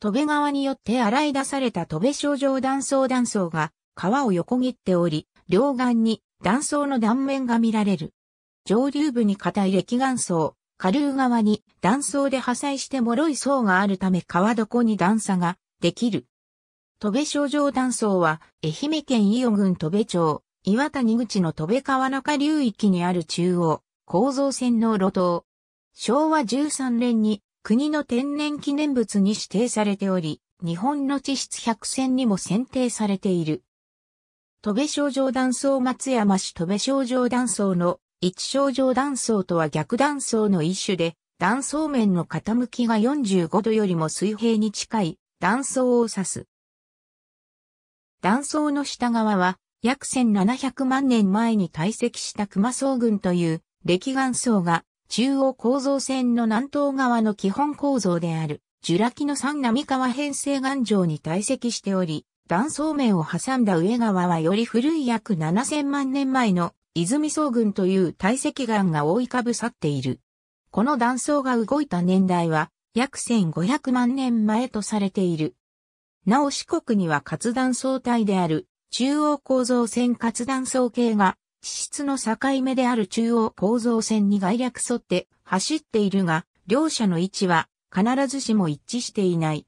戸部川によって洗い出された戸部症状断層断層が川を横切っており、両岸に断層の断面が見られる。上流部に硬い歴岩層、下流側に断層で破砕して脆い層があるため川床に段差ができる。戸部症状断層は愛媛県伊予郡戸部町、岩谷口の戸部川中流域にある中央、構造線の路頭。昭和13年に国の天然記念物に指定されており、日本の地質百選にも選定されている。戸部症状断層松山市戸部症状断層の一症状断層とは逆断層の一種で、断層面の傾きが45度よりも水平に近い断層を指す。断層の下側は約1700万年前に堆積した熊層群という歴岩層が中央構造線の南東側の基本構造である、ジュラ紀の三並川編成岩上に堆積しており、断層面を挟んだ上側はより古い約7000万年前の泉総群という堆積岩が覆いかぶさっている。この断層が動いた年代は約1500万年前とされている。なお四国には活断層帯である中央構造線活断層系が地質の境目である中央構造線に外略沿って走っているが、両者の位置は必ずしも一致していない。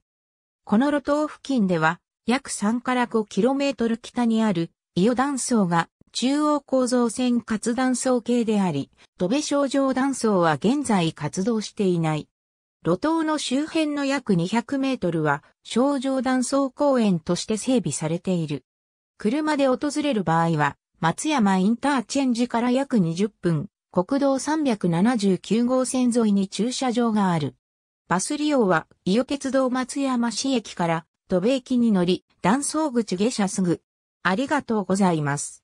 この路頭付近では約3から5トル北にある伊予断層が中央構造線活断層系であり、戸部症状断層は現在活動していない。路頭の周辺の約200メートルは、症状断層公園として整備されている。車で訪れる場合は、松山インターチェンジから約20分、国道379号線沿いに駐車場がある。バス利用は、伊予鉄道松山市駅から、土部駅に乗り、断層口下車すぐ。ありがとうございます。